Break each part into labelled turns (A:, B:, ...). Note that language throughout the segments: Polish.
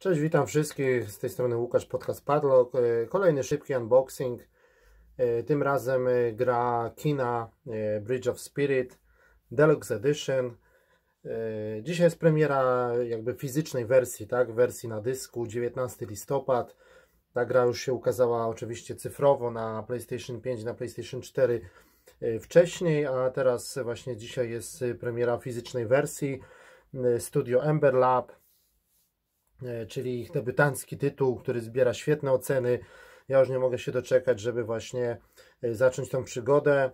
A: Cześć, witam wszystkich. Z tej strony Łukasz Podcast Padlock. E, kolejny szybki unboxing. E, tym razem e, gra Kina Bridge of Spirit Deluxe Edition. Dzisiaj jest premiera jakby fizycznej wersji, tak? Wersji na dysku 19 listopad. Ta gra już się ukazała oczywiście cyfrowo na PlayStation 5, na PlayStation 4 wcześniej, a teraz właśnie dzisiaj jest premiera fizycznej wersji. Studio Ember Lab E, czyli ich debiutancki tytuł, który zbiera świetne oceny. Ja już nie mogę się doczekać, żeby właśnie e, zacząć tą przygodę.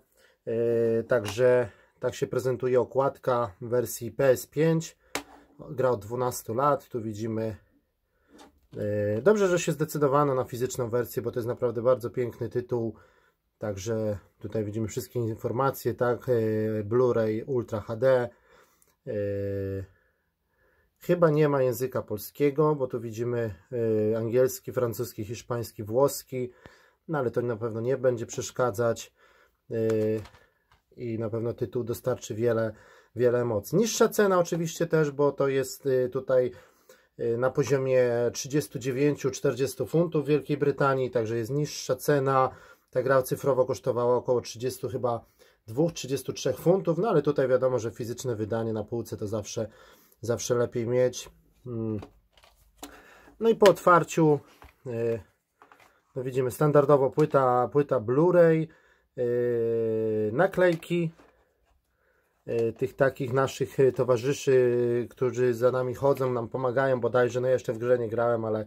A: E, także tak się prezentuje okładka w wersji PS5. Gra od 12 lat. Tu widzimy Dobrze, że się zdecydowano na fizyczną wersję, bo to jest naprawdę bardzo piękny tytuł. Także tutaj widzimy wszystkie informacje, tak? Blu-ray Ultra HD. Chyba nie ma języka polskiego, bo tu widzimy y, angielski, francuski, hiszpański, włoski, no ale to na pewno nie będzie przeszkadzać y, i na pewno tytuł dostarczy wiele, wiele emocji. Niższa cena oczywiście też, bo to jest y, tutaj na poziomie 39-40 funtów w Wielkiej Brytanii, także jest niższa cena. Ta gra cyfrowo kosztowała około 30 chyba 2-33 funtów, no ale tutaj wiadomo, że fizyczne wydanie na półce to zawsze zawsze lepiej mieć. Mm. No i po otwarciu y, no widzimy standardowo płyta, płyta Blu-ray, y, naklejki y, tych takich naszych towarzyszy, którzy za nami chodzą, nam pomagają bodajże, no jeszcze w grze nie grałem, ale,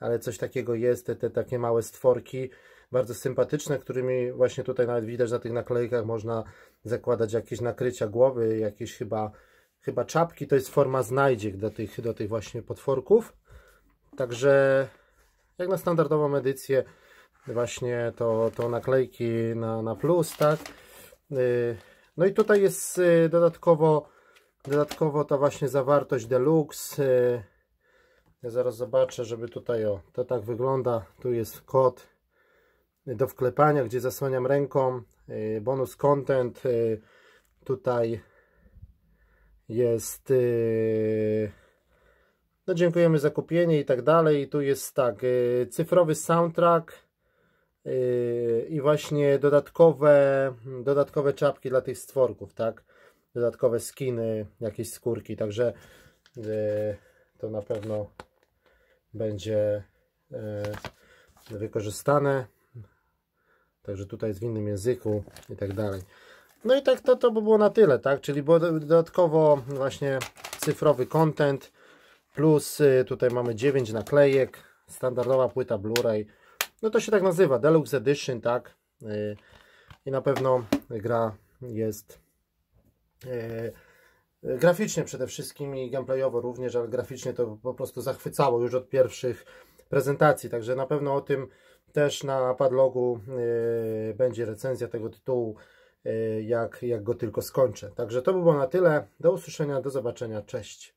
A: ale coś takiego jest, te, te takie małe stworki bardzo sympatyczne, którymi właśnie tutaj nawet widać na tych naklejkach można zakładać jakieś nakrycia głowy, jakieś chyba chyba czapki to jest forma znajdziek do tych, do tych właśnie potworków. Także jak na standardową edycję właśnie to, to naklejki na, na plus, tak? Y, no i tutaj jest y, dodatkowo dodatkowo ta właśnie zawartość deluxe. Y, ja zaraz zobaczę, żeby tutaj o, to tak wygląda. Tu jest kod do wklepania, gdzie zasłaniam ręką. Bonus content. Tutaj jest y, no dziękujemy za kupienie i tak dalej i tu jest tak y, cyfrowy soundtrack y, i właśnie dodatkowe dodatkowe czapki dla tych stworków tak dodatkowe skiny jakieś skórki także to na pewno będzie wykorzystane także tutaj jest w innym języku i tak dalej no i tak to, to by było na tyle, tak? Czyli dodatkowo właśnie cyfrowy content plus y, tutaj mamy 9 naklejek, standardowa płyta Blu-ray. No to się tak nazywa, Deluxe Edition, tak? Y, I na pewno gra jest y, graficznie przede wszystkim i gameplayowo również, ale graficznie to po prostu zachwycało już od pierwszych prezentacji, także na pewno o tym też na padlogu będzie recenzja tego tytułu. Y, jak, jak go tylko skończę. Także to by było na tyle. Do usłyszenia, do zobaczenia, cześć.